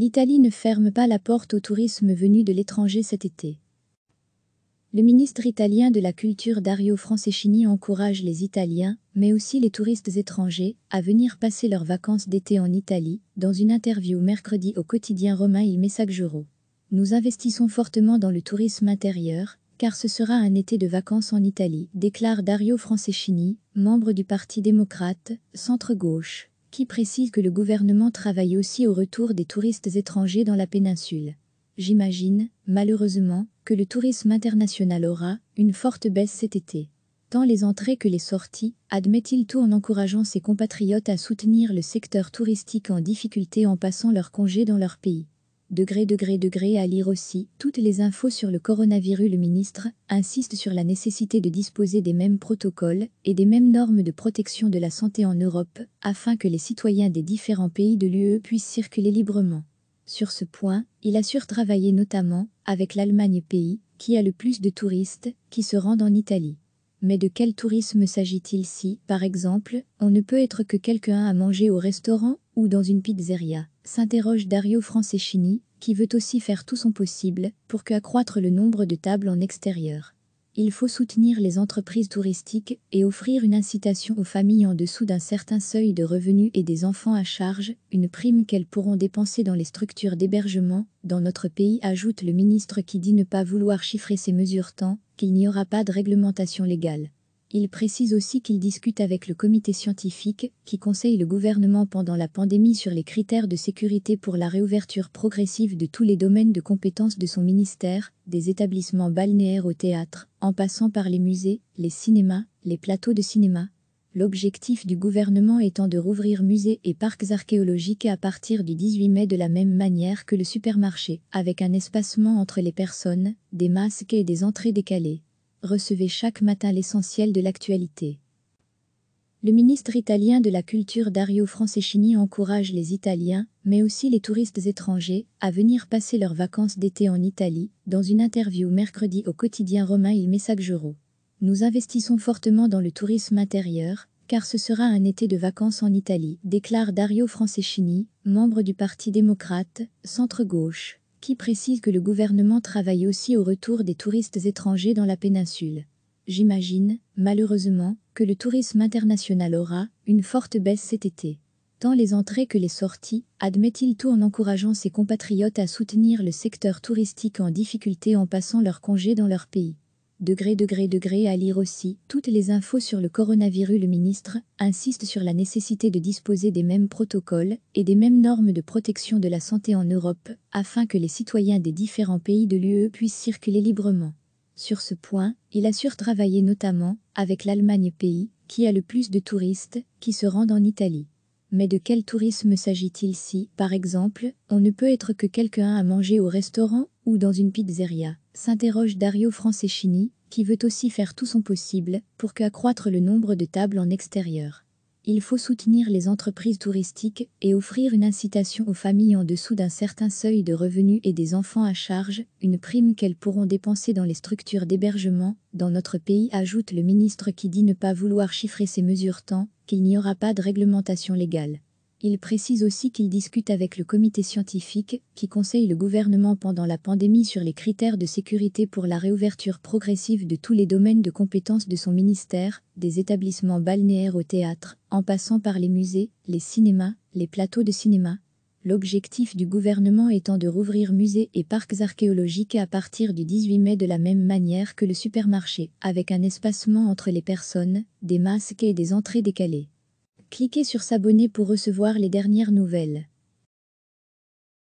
L'Italie ne ferme pas la porte au tourisme venu de l'étranger cet été. Le ministre italien de la Culture Dario Franceschini encourage les Italiens, mais aussi les touristes étrangers, à venir passer leurs vacances d'été en Italie, dans une interview mercredi au quotidien romain Il Messaggero. Nous investissons fortement dans le tourisme intérieur, car ce sera un été de vacances en Italie, déclare Dario Franceschini, membre du Parti démocrate, centre-gauche qui précise que le gouvernement travaille aussi au retour des touristes étrangers dans la péninsule. J'imagine, malheureusement, que le tourisme international aura une forte baisse cet été. Tant les entrées que les sorties, admet-il tout en encourageant ses compatriotes à soutenir le secteur touristique en difficulté en passant leurs congés dans leur pays degré degré degré à lire aussi toutes les infos sur le coronavirus. Le ministre insiste sur la nécessité de disposer des mêmes protocoles et des mêmes normes de protection de la santé en Europe afin que les citoyens des différents pays de l'UE puissent circuler librement. Sur ce point, il assure travailler notamment avec l'Allemagne pays qui a le plus de touristes qui se rendent en Italie. Mais de quel tourisme s'agit-il si, par exemple, on ne peut être que quelqu'un à manger au restaurant ou dans une pizzeria s'interroge Dario Franceschini, qui veut aussi faire tout son possible pour qu'accroître le nombre de tables en extérieur. Il faut soutenir les entreprises touristiques et offrir une incitation aux familles en dessous d'un certain seuil de revenus et des enfants à charge, une prime qu'elles pourront dépenser dans les structures d'hébergement. Dans notre pays, ajoute le ministre qui dit ne pas vouloir chiffrer ces mesures tant qu'il n'y aura pas de réglementation légale. Il précise aussi qu'il discute avec le comité scientifique, qui conseille le gouvernement pendant la pandémie sur les critères de sécurité pour la réouverture progressive de tous les domaines de compétences de son ministère, des établissements balnéaires au théâtre, en passant par les musées, les cinémas, les plateaux de cinéma. L'objectif du gouvernement étant de rouvrir musées et parcs archéologiques à partir du 18 mai de la même manière que le supermarché, avec un espacement entre les personnes, des masques et des entrées décalées. Recevez chaque matin l'essentiel de l'actualité. Le ministre italien de la Culture Dario Franceschini encourage les Italiens, mais aussi les touristes étrangers, à venir passer leurs vacances d'été en Italie, dans une interview mercredi au quotidien romain Il Messaggero. Nous investissons fortement dans le tourisme intérieur, car ce sera un été de vacances en Italie, déclare Dario Franceschini, membre du Parti démocrate, centre-gauche qui précise que le gouvernement travaille aussi au retour des touristes étrangers dans la péninsule. J'imagine, malheureusement, que le tourisme international aura une forte baisse cet été. Tant les entrées que les sorties, admet-il tout en encourageant ses compatriotes à soutenir le secteur touristique en difficulté en passant leur congés dans leur pays degré, degré, degré à lire aussi. Toutes les infos sur le coronavirus, le ministre insiste sur la nécessité de disposer des mêmes protocoles et des mêmes normes de protection de la santé en Europe afin que les citoyens des différents pays de l'UE puissent circuler librement. Sur ce point, il assure travailler notamment avec l'Allemagne pays qui a le plus de touristes qui se rendent en Italie. Mais de quel tourisme s'agit-il si, par exemple, on ne peut être que quelqu'un à manger au restaurant ou dans une pizzeria s'interroge Dario Franceschini, qui veut aussi faire tout son possible pour qu'accroître le nombre de tables en extérieur. Il faut soutenir les entreprises touristiques et offrir une incitation aux familles en dessous d'un certain seuil de revenus et des enfants à charge, une prime qu'elles pourront dépenser dans les structures d'hébergement. Dans notre pays, ajoute le ministre qui dit ne pas vouloir chiffrer ces mesures tant il n'y aura pas de réglementation légale. Il précise aussi qu'il discute avec le comité scientifique, qui conseille le gouvernement pendant la pandémie sur les critères de sécurité pour la réouverture progressive de tous les domaines de compétences de son ministère, des établissements balnéaires au théâtre, en passant par les musées, les cinémas, les plateaux de cinéma, l'objectif du gouvernement étant de rouvrir musées et parcs archéologiques à partir du 18 mai de la même manière que le supermarché, avec un espacement entre les personnes, des masques et des entrées décalées. Cliquez sur s'abonner pour recevoir les dernières nouvelles.